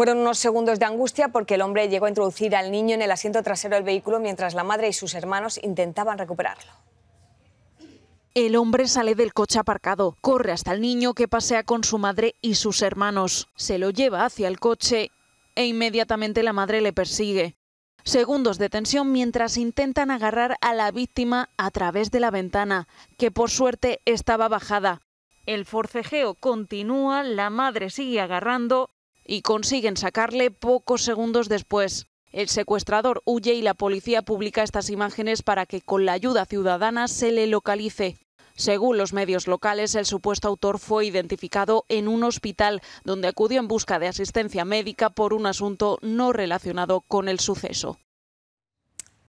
Fueron unos segundos de angustia porque el hombre llegó a introducir al niño en el asiento trasero del vehículo mientras la madre y sus hermanos intentaban recuperarlo. El hombre sale del coche aparcado, corre hasta el niño que pasea con su madre y sus hermanos, se lo lleva hacia el coche e inmediatamente la madre le persigue. Segundos de tensión mientras intentan agarrar a la víctima a través de la ventana, que por suerte estaba bajada. El forcejeo continúa, la madre sigue agarrando y consiguen sacarle pocos segundos después. El secuestrador huye y la policía publica estas imágenes para que con la ayuda ciudadana se le localice. Según los medios locales, el supuesto autor fue identificado en un hospital donde acudió en busca de asistencia médica por un asunto no relacionado con el suceso.